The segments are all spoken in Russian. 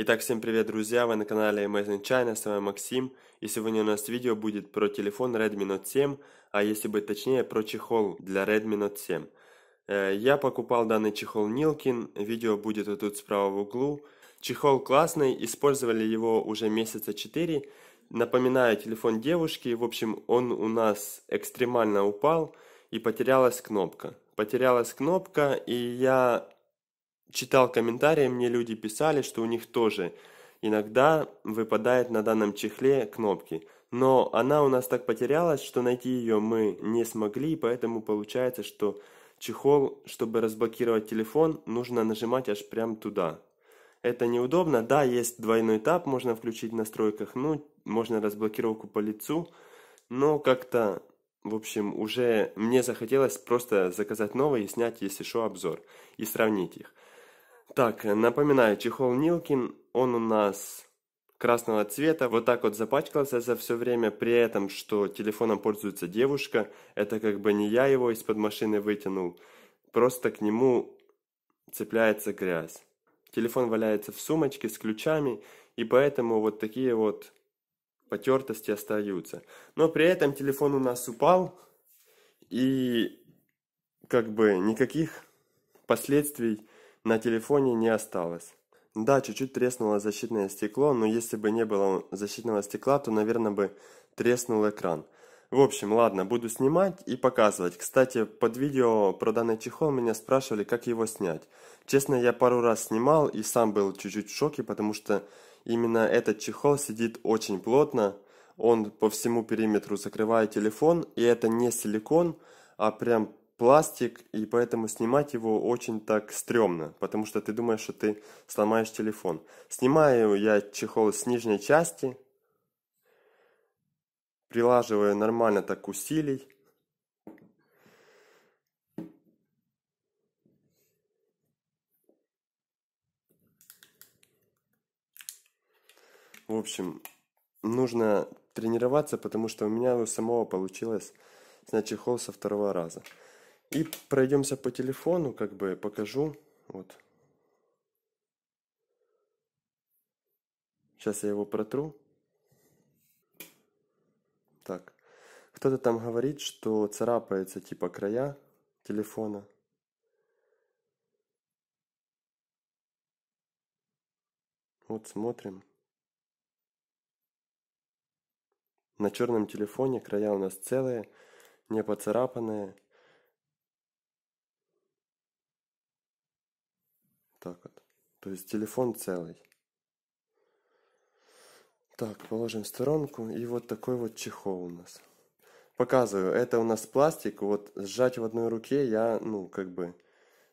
Итак, всем привет, друзья! Вы на канале Amazing China, с вами Максим. И сегодня у нас видео будет про телефон Redmi Note 7, а если быть точнее, про чехол для Redmi Note 7. Э, я покупал данный чехол Nilkin. видео будет вот тут справа в углу. Чехол классный, использовали его уже месяца 4. Напоминаю, телефон девушки, в общем, он у нас экстремально упал и потерялась кнопка. Потерялась кнопка, и я читал комментарии, мне люди писали, что у них тоже иногда выпадает на данном чехле кнопки. Но она у нас так потерялась, что найти ее мы не смогли, поэтому получается, что чехол, чтобы разблокировать телефон, нужно нажимать аж прям туда. Это неудобно. Да, есть двойной этап, можно включить в настройках, ну, можно разблокировку по лицу, но как-то, в общем, уже мне захотелось просто заказать новый и снять, если что, обзор и сравнить их. Так, э, напоминаю, чехол Нилкин, он у нас красного цвета, вот так вот запачкался за все время, при этом, что телефоном пользуется девушка, это как бы не я его из-под машины вытянул, просто к нему цепляется грязь. Телефон валяется в сумочке с ключами, и поэтому вот такие вот потертости остаются. Но при этом телефон у нас упал, и как бы никаких последствий на телефоне не осталось. Да, чуть-чуть треснуло защитное стекло, но если бы не было защитного стекла, то, наверное, бы треснул экран. В общем, ладно, буду снимать и показывать. Кстати, под видео про данный чехол меня спрашивали, как его снять. Честно, я пару раз снимал и сам был чуть-чуть в шоке, потому что именно этот чехол сидит очень плотно. Он по всему периметру закрывает телефон, и это не силикон, а прям пластик, и поэтому снимать его очень так стрёмно, потому что ты думаешь, что ты сломаешь телефон. Снимаю я чехол с нижней части, прилаживаю нормально так усилий. В общем, нужно тренироваться, потому что у меня у самого получилось снять чехол со второго раза. И пройдемся по телефону, как бы покажу. Вот. Сейчас я его протру. Так. Кто-то там говорит, что царапается типа края телефона. Вот смотрим. На черном телефоне края у нас целые, не поцарапанные. Так вот. То есть телефон целый. Так, положим в сторонку. И вот такой вот чехол у нас. Показываю, это у нас пластик. Вот сжать в одной руке я, ну, как бы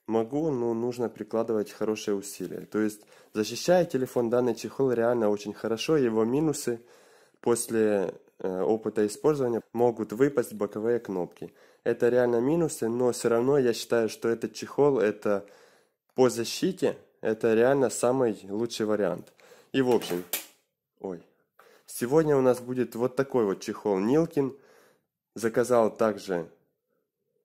могу, но нужно прикладывать хорошие усилия. То есть, защищает телефон, данный чехол реально очень хорошо. Его минусы после э, опыта использования могут выпасть боковые кнопки. Это реально минусы, но все равно я считаю, что этот чехол это по защите это реально самый лучший вариант. И в общем, ой, сегодня у нас будет вот такой вот чехол Нилкин. Заказал также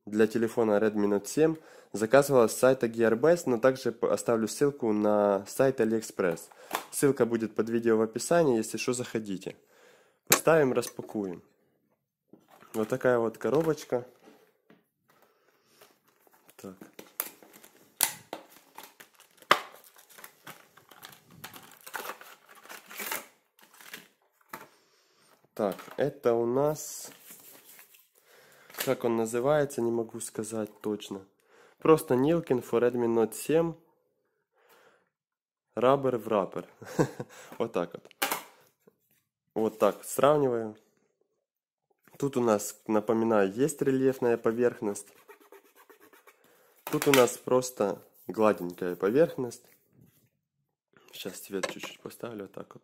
для телефона Redmi Note 7. Заказывал с сайта Gearbest, но также оставлю ссылку на сайт AliExpress. Ссылка будет под видео в описании, если что, заходите. Поставим, распакуем. Вот такая вот коробочка. Так. Так, это у нас... Как он называется, не могу сказать точно. Просто Нилкин for Redmi Note 7. Рабер в рабер. вот так вот. Вот так сравниваю. Тут у нас, напоминаю, есть рельефная поверхность. Тут у нас просто гладенькая поверхность. Сейчас цвет чуть-чуть поставлю вот так вот.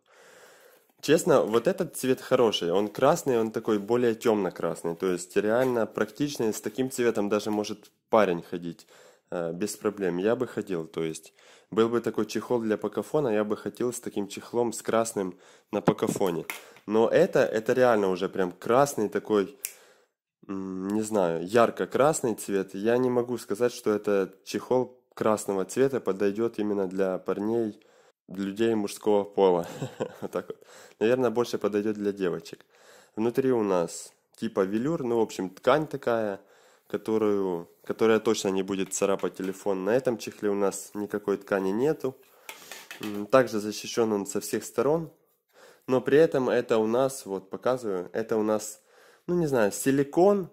Честно, вот этот цвет хороший. Он красный, он такой более темно-красный. То есть реально практичный. С таким цветом даже может парень ходить э, без проблем. Я бы ходил. То есть был бы такой чехол для покафона, я бы хотел с таким чехлом, с красным на покафоне. Но это, это реально уже прям красный такой, не знаю, ярко-красный цвет. Я не могу сказать, что это чехол красного цвета подойдет именно для парней людей мужского пола. вот так вот. Наверное, больше подойдет для девочек. Внутри у нас типа велюр, ну, в общем, ткань такая, которую, которая точно не будет царапать телефон. На этом чехле у нас никакой ткани нету. Также защищен он со всех сторон. Но при этом это у нас, вот показываю, это у нас, ну не знаю, силикон,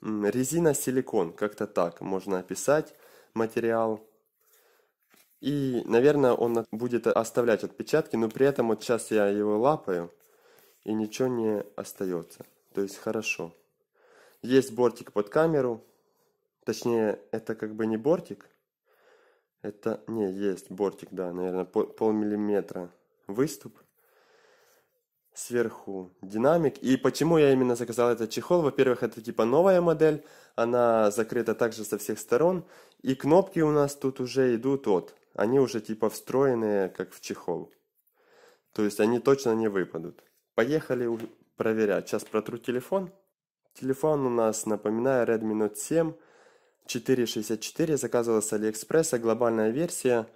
резина силикон, как-то так можно описать материал. И, наверное, он будет оставлять отпечатки, но при этом вот сейчас я его лапаю, и ничего не остается. То есть хорошо. Есть бортик под камеру. Точнее, это как бы не бортик. Это, не, есть бортик, да, наверное, пол, полмиллиметра выступ. Сверху динамик. И почему я именно заказал этот чехол? Во-первых, это типа новая модель. Она закрыта также со всех сторон. И кнопки у нас тут уже идут от они уже типа встроенные, как в чехол. То есть они точно не выпадут. Поехали проверять. Сейчас протру телефон. Телефон у нас, напоминаю, Redmi Note 7 464. Заказывала с Алиэкспресса, глобальная версия.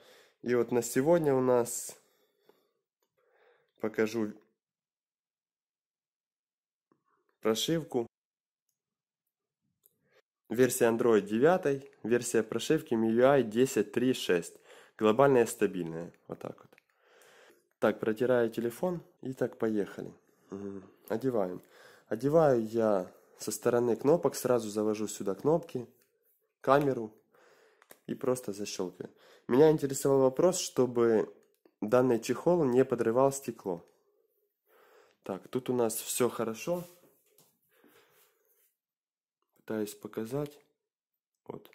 И вот на сегодня у нас... Покажу прошивку. Версия Android 9, версия прошивки MIUI 10.3.6. Глобальное стабильное. Вот так вот. Так, протираю телефон и так поехали. Угу. Одеваем. Одеваю я со стороны кнопок, сразу завожу сюда кнопки, камеру и просто защелкиваю. Меня интересовал вопрос, чтобы данный чехол не подрывал стекло. Так, тут у нас все хорошо. Пытаюсь показать. Вот.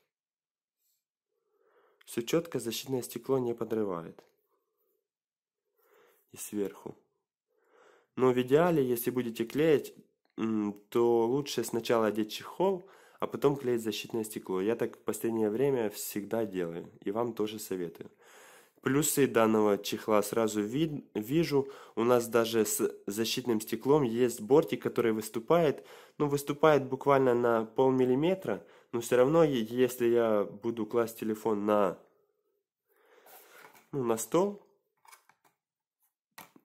Все четко, защитное стекло не подрывает. И сверху. Но в идеале, если будете клеить, то лучше сначала одеть чехол, а потом клеить защитное стекло. Я так в последнее время всегда делаю, и вам тоже советую. Плюсы данного чехла сразу вид, вижу. У нас даже с защитным стеклом есть бортик, который выступает. Ну, выступает буквально на полмиллиметра. Но все равно, если я буду класть телефон на, ну, на стол,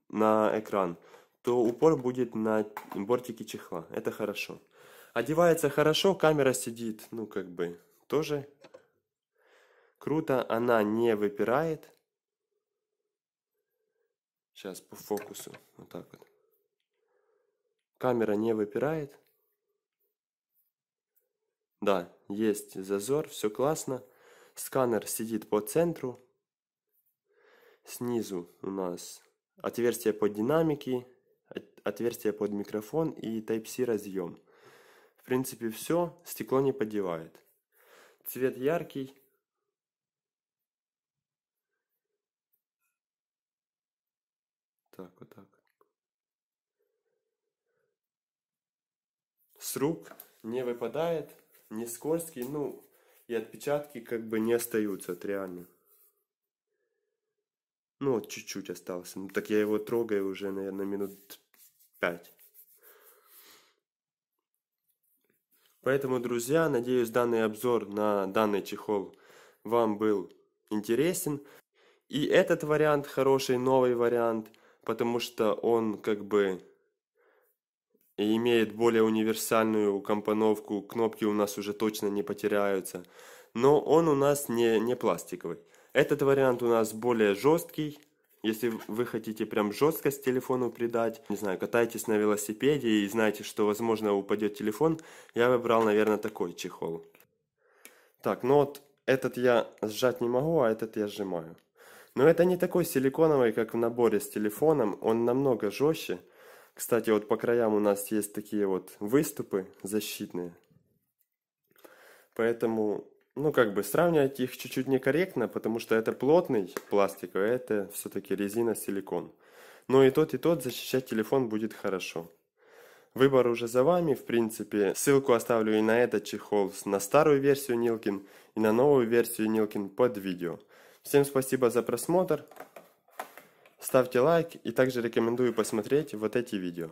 на экран, то упор будет на бортике чехла. Это хорошо. Одевается хорошо, камера сидит, ну, как бы, тоже круто. Она не выпирает. Сейчас по фокусу. Вот так вот. Камера не выпирает. Да, есть зазор, все классно. Сканер сидит по центру. Снизу у нас отверстие под динамики, отверстие под микрофон и Type-C разъем. В принципе все, стекло не поддевает. Цвет яркий. Так, вот так. С рук не выпадает не скользкий, ну, и отпечатки как бы не остаются, от реально. Ну, вот чуть-чуть остался. Ну, так я его трогаю уже, наверное, минут пять. Поэтому, друзья, надеюсь, данный обзор на данный чехол вам был интересен. И этот вариант хороший, новый вариант, потому что он как бы и имеет более универсальную компоновку, кнопки у нас уже точно не потеряются. Но он у нас не, не пластиковый. Этот вариант у нас более жесткий. Если вы хотите прям жесткость телефону придать, не знаю, катайтесь на велосипеде и знаете, что возможно упадет телефон, я выбрал, наверное, такой чехол. Так, ну вот этот я сжать не могу, а этот я сжимаю. Но это не такой силиконовый, как в наборе с телефоном, он намного жестче. Кстати, вот по краям у нас есть такие вот выступы защитные. Поэтому, ну как бы сравнивать их чуть-чуть некорректно, потому что это плотный пластик, а это все-таки резина силикон. Но и тот, и тот защищать телефон будет хорошо. Выбор уже за вами, в принципе. Ссылку оставлю и на этот чехол, на старую версию Нилкин, и на новую версию Нилкин под видео. Всем спасибо за просмотр ставьте лайк и также рекомендую посмотреть вот эти видео.